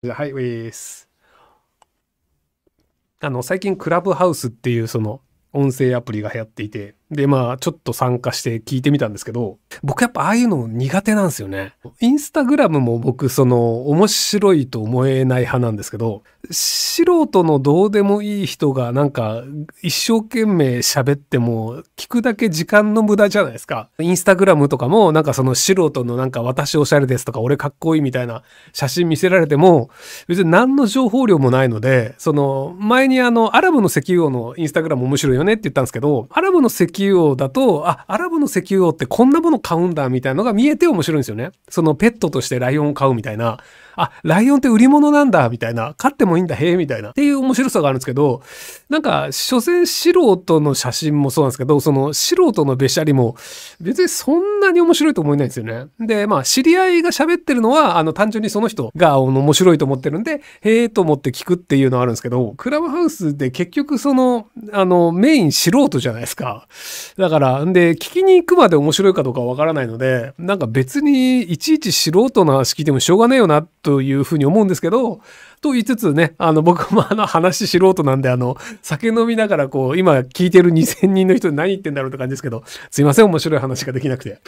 じゃあ、はい、ウィース。あの、最近、クラブハウスっていう、その、音声アプリが流行っていて、で、まあ、ちょっと参加して聞いてみたんですけど、僕やっぱああいうの苦手なんですよね。インスタグラムも僕、その、面白いと思えない派なんですけど、素人のどうでもいい人がなんか、一生懸命喋っても、聞くだけ時間の無駄じゃないですか。インスタグラムとかも、なんかその素人のなんか、私おしゃれですとか、俺かっこいいみたいな写真見せられても、別に何の情報量もないので、その、前にあの、アラブの石油王のインスタグラム面白いよねって言ったんですけど、アラブの石油油王だと、あ、アラブの石油王ってこんなもの買うんだみたいなのが見えて面白いんですよね。そのペットとしてライオンを飼うみたいな。あ、ライオンって売り物なんだみたいな。飼ってもいいんだ、へえ、みたいな。っていう面白さがあるんですけど、なんか、所詮素人の写真もそうなんですけど、その素人のべしゃりも別にそんなに面白いと思えないんですよね。で、まあ、知り合いが喋ってるのは、あの、単純にその人が面白いと思ってるんで、へえと思って聞くっていうのはあるんですけど、クラブハウスで結局その、あの、メイン素人じゃないですか。だから、んで、聞きに行くまで面白いかどうかわからないので、なんか別にいちいち素人の話聞いてもしょうがないよなというふうに思うんですけど、と言いつつね、あの、僕もあの話素人なんで、あの、酒飲みながらこう、今聞いてる2000人の人何言ってんだろうって感じですけど、すいません、面白い話ができなくて。